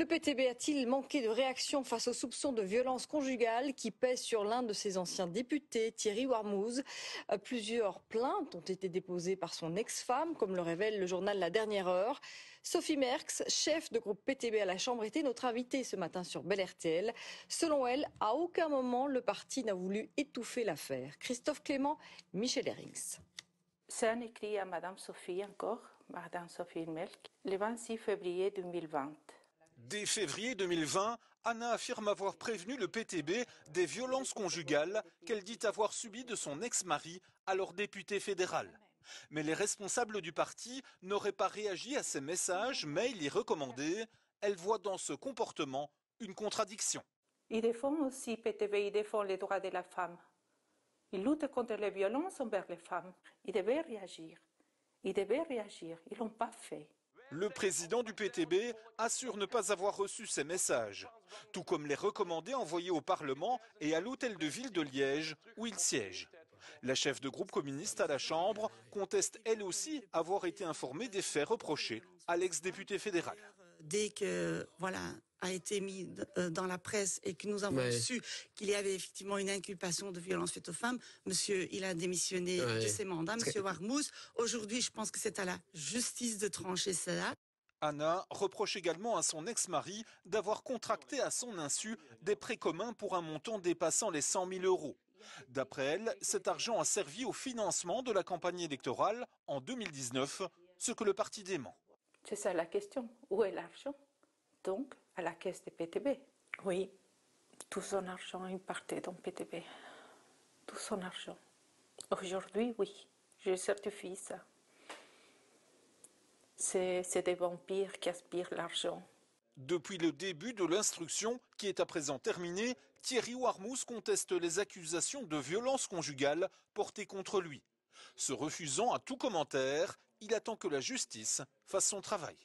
Le PTB a-t-il manqué de réaction face aux soupçons de violence conjugale qui pèsent sur l'un de ses anciens députés, Thierry Warmouz euh, Plusieurs plaintes ont été déposées par son ex-femme, comme le révèle le journal La Dernière Heure. Sophie Merckx, chef de groupe PTB à la Chambre, était notre invitée ce matin sur Bel RTL. Selon elle, à aucun moment le parti n'a voulu étouffer l'affaire. Christophe Clément, Michel Erings. C'est un écrit à Madame Sophie encore, Madame Sophie Merckx, le 26 février 2020. Dès février 2020, Anna affirme avoir prévenu le PTB des violences conjugales qu'elle dit avoir subies de son ex-mari, alors député fédéral. Mais les responsables du parti n'auraient pas réagi à ces messages, mails y recommandés. Elle voit dans ce comportement une contradiction. Il défend aussi PTB, il défend les droits de la femme. Il lutte contre les violences envers les femmes. Il devait réagir. Il devait réagir. Ils l'ont pas fait. Le président du PTB assure ne pas avoir reçu ces messages, tout comme les recommandés envoyés au Parlement et à l'hôtel de ville de Liège où il siège. La chef de groupe communiste à la Chambre conteste elle aussi avoir été informée des faits reprochés à l'ex-député fédéral dès que voilà a été mis euh, dans la presse et que nous avons su qu'il y avait effectivement une inculpation de violence faite aux femmes, monsieur, il a démissionné de ses mandats, monsieur Warmouth. Aujourd'hui, je pense que c'est à la justice de trancher cela. Anna reproche également à son ex-mari d'avoir contracté à son insu des prêts communs pour un montant dépassant les 100 000 euros. D'après elle, cet argent a servi au financement de la campagne électorale en 2019, ce que le parti dément. C'est ça la question. Où est l'argent Donc, à la caisse des PTB. Oui, tout son argent, il partait dans PTB. Tout son argent. Aujourd'hui, oui, je certifie ça. C'est des vampires qui aspirent l'argent. Depuis le début de l'instruction, qui est à présent terminée, Thierry Warmousse conteste les accusations de violence conjugale portées contre lui. Se refusant à tout commentaire, il attend que la justice fasse son travail.